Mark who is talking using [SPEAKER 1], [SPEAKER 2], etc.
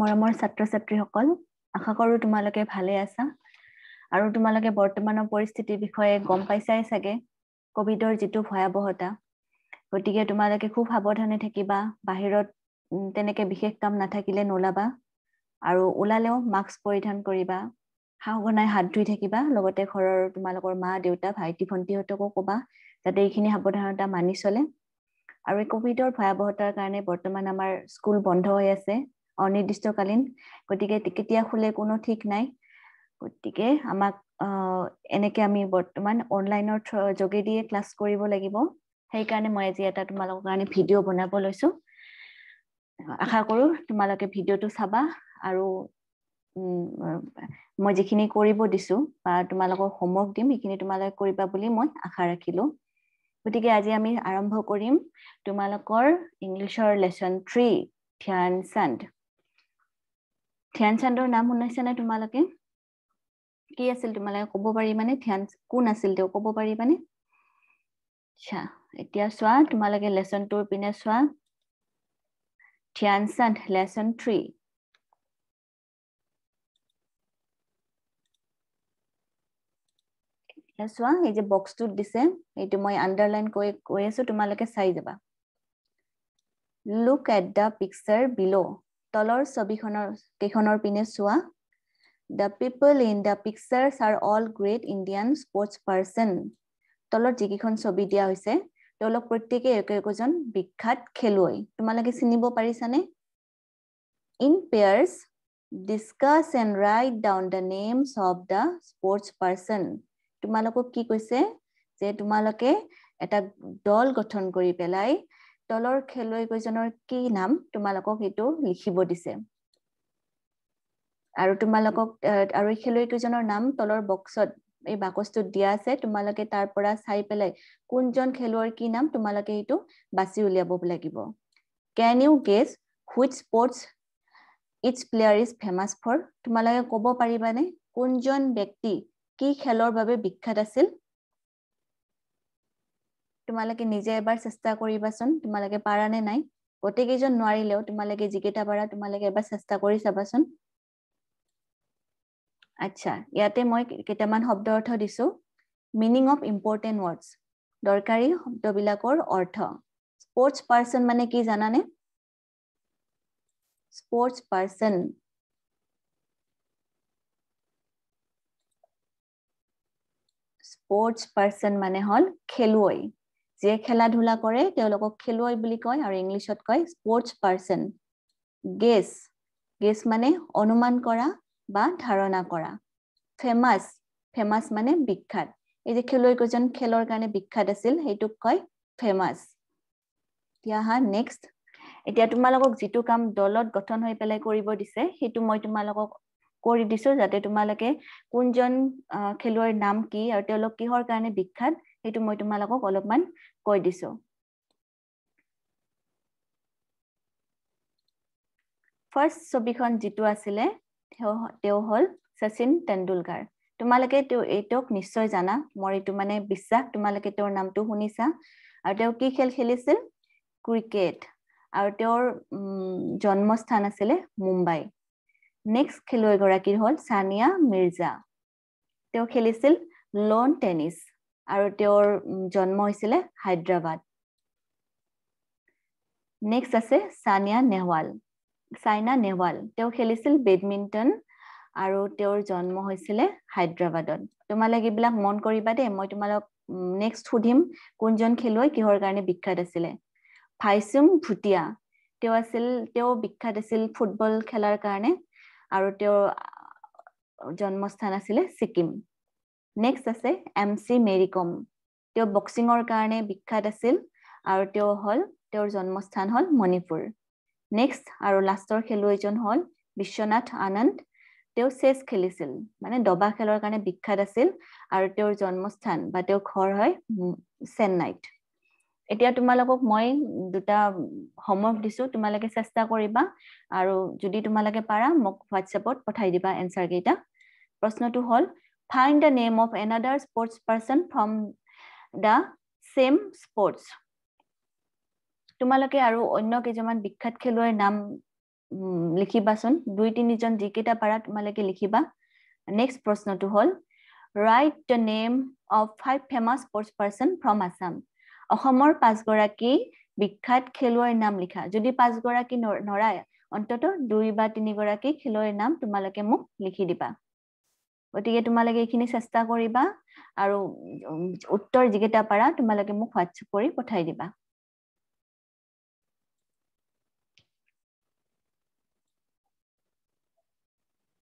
[SPEAKER 1] মৰমৰ ছাত্ৰ ছাত্ৰীসকল আশা কৰো তোমালোকে ভালে আছা আৰু তোমালোকে বৰ্তমানৰ পৰিস্থিতিৰ বিষয়ে গম পাইছাই চাগে কভিডৰ যিটো ভয়াৱহতা গতিকে তোমালোকে খুব সাৱধানে থাকিবা বাহিৰত তেনেকে বিশেষ কাম নাথাকিলে নোলাবা আৰু ওলালেও মাস্ক পৰিধান কৰিবা সঘনাই হাত ধুই থাকিবা লগতে ঘৰৰ তোমালোকৰ মা দেউতা ভাইটি ভণ্টিহঁতকো কবা যাতে এইখিনি সাৱধানতা মানি চলে আৰু এই কভিডৰ ভয়াৱহতাৰ কাৰণে বৰ্তমান আমাৰ স্কুল বন্ধ হৈ আছে অনিৰ্দিষ্টকালীন গতিকে কেতিয়া খোলে কোনো ঠিক নাই গতিকে আমাক এনেকে আমি বৰ্তমান অনলাইনৰ থ্ৰ যোগেদিয়ে ক্লাছ কৰিব লাগিব সেইকাৰণে মই আজি এটা তোমালোকৰ কাৰণে ভিডিঅ' বনাব লৈছোঁ আশা কৰোঁ তোমালোকে ভিডিঅ'টো চাবা আৰু মই যিখিনি কৰিব দিছোঁ বা তোমালোকক হোমৱৰ্ক দিম সেইখিনি তোমালোকে কৰিবা বুলি মই আশা ৰাখিলোঁ গতিকে আজি আমি আৰম্ভ কৰিম তোমালোকৰ ইংলিছৰ লেচন থ্ৰী ধ্যান চান্দ ধ্যানচান্দৰ নাম শুনাইছেনে তোমালোকে কি আছিল তোমালোকে ক'ব পাৰি মানে ধ্যান কোন আছিল তেওঁ ক'ব পাৰি মানে আচ্ছা এতিয়া চোৱা তোমালোকে লেচনটোৰ পিনে চোৱা ধ্যানচান্দ লেচন থ্ৰী চোৱা এই যে বক্সটোত দিছে এইটো মই আণ্ডাৰলাইন কৰি কৈ আছো তোমালোকে চাই যাবা look at the picture below' তলৰ ছবিখনৰ কেইখনৰ পিনে চোৱা the people in the pictures are all great Indian sports person তলত যিকেইখন ছবি দিয়া হৈছে তেওঁলোক প্ৰত্যেকেই একো একোজন বিখ্যাত খেলুৱৈ তোমালোকে চিনিব পাৰিছানে in pairs discuss and write down the names of the sports person তোমালোকক কি কৈছে যে তোমালোকে এটা দল গঠন কৰি পেলাই দলৰ খেলুৱৈ কেইজনৰ কি নাম তোমালোকক এইটো লিখিব দিছে আৰু তোমালোকক আৰু খেলুৱৈ কেইজনৰ নাম তলৰ বক্সত এই বাকচটোত দিয়া আছে তোমালোকে তাৰ পৰা চাই পেলাই কোনজন খেলুৱৈৰ কি নাম তোমালোকে এইটো বাচি উলিয়াব লাগিব can you guess which sports its player is famous for তোমালোকে ক'ব পাৰিবানে কোনজন ব্যক্তি কি খেলৰ বাবে বিখ্যাত আছিল তোমালোকে নিজে এবাৰ চেষ্টা কৰিবাচোন তোমালোকে পাৰা নে নাই গোটেইকেইজন নোৱাৰিলেও তোমালোকে যিকেইটা পাৰা তোমালোকে এবাৰ চেষ্টা কৰি চাবাচোন আচ্ছা ইয়াতে মই কেইটামান শব্দ অৰ্থ দিছো মিনিং অফ ইম্পৰ্টেণ্ট ৱৰ্ডছ দৰকাৰী শব্দবিলাকৰ অৰ্থ স্পৰ্টছ পাৰ্চন মানে কি জানানে স্পৰ্টছ পাৰ্চন স্পৰ্টছ পাৰ্চন মানে হ'ল খেলুৱৈ যিয়ে খেলা ধূলা কৰে তেওঁলোকক খেলুৱৈ বুলি কয় আৰু ইংলিছত কয় স্পৰ্টছ পাৰ্চন গেছ গেছ মানে অনুমান কৰা বা ধাৰণা কৰা ফেমাছ ফেমাছ মানে বিখ্যাত এই যে খেলুৱৈকেইজন খেলৰ কাৰণে বিখ্যাত আছিল সেইটোক কয় ফেমাছ এতিয়া আহা নেক্সট এতিয়া তোমালোকক যিটো কাম দলত গঠন হৈ পেলাই কৰিব দিছে সেইটো মই তোমালোকক কৰি দিছো যাতে তোমালোকে কোনজন খেলুৱৈৰ নাম কি আৰু তেওঁলোক কিহৰ কাৰণে বিখ্যাত সেইটো মই তোমালোকক অলপমান কৈ দিছো ফাৰ্ষ্ট ছবিখন যিটো আছিলে তেওঁ হ'ল শচীন তেণ্ডুলকাৰ তোমালোকে তেওঁ এইটোক নিশ্চয় জানা মোৰ মানে বিশ্বাস তোমালোকে তেওঁৰ নামটো শুনিছা আৰু তেওঁ কি খেল খেলিছিল ক্ৰিকেট আৰু তেওঁৰ জন্মস্থান আছিলে মুম্বাই নেক্সট খেলুৱৈগৰাকী হ'ল ছানিয়া মিৰ্জা তেওঁ খেলিছিল লন টেনিছ আৰু তেওঁৰ জন্ম হৈছিলে হায়দৰাবাদ নেক্সট আছে ছানিয়া নেহৱাল ছাইনা নেহৱাল তেওঁ খেলিছিল বেডমিণ্টন আৰু তেওঁৰ জন্ম হৈছিলে হায়দৰাবাদত তোমালোক এইবিলাক মন কৰিবা দেই মই তোমালোক নেক্সট সুধিম কোনজন খেলুৱৈ কিহৰ কাৰণে বিখ্যাত আছিলে ভাইচুং ভুটীয়া তেওঁ আছিল তেওঁ বিখ্যাত আছিল ফুটবল খেলাৰ কাৰণে আৰু তেওঁৰ জন্মস্থান আছিলে ছিকিম নেক্সট আছে এম চি Mary কম তেওঁ বক্সিঙৰ কাৰণে বিখ্যাত আছিল আৰু তেওঁ হল তেওঁৰ জন্মস্থান হল মণিপুৰ। নেক্সট আৰু লাষ্টৰ খেলুৱৈজন হল বিশ্বনাথ আনন্দ। তেওঁ চেছ খেলিছিল মানে দবা খেলৰ কাৰণে বিখ্যাত আছিল আৰু তেওঁৰ জন্মস্থান বা তেওঁৰ ঘৰ হয় চেন্নাইত এতিয়া তোমালোকক মই দুটা হোমৱৰ্ক দিছো তোমালোকে চেষ্টা কৰিবা আৰু যদি তোমালোকে পাৰা মোক হোৱাটছএপত পঠাই দিবা এনচাৰ কেইটা প্ৰশ্নটো হ'ল find the name of another sports person from the same sports. তোমালোকে আৰু অন্য কেইজনমান বিখ্যাত খেলুৱৈৰ নাম লিখিবাচোন দুই তিনিজন যিকেইটা পাৰা তোমালোকে লিখিবা নেক্সট প্ৰশ্নটো হ'ল write the name of five famous sports person from Assam অসমৰ পাঁচগৰাকী বিখ্যাত খেলুৱৈৰ নাম লিখা যদি পাঁচগৰাকী নৰায় অন্ততঃ দুই বা তিনিগৰাকী খেলুৱৈৰ নাম তোমালোকে মোক লিখি দিবা গতিকে তোমালোকে এইখিনি চেষ্টা কৰিবা আৰু উত্তৰ যিকেইটা পাৰা তোমালোকে মোক হোৱাটছএপ কৰি পঠাই দিবা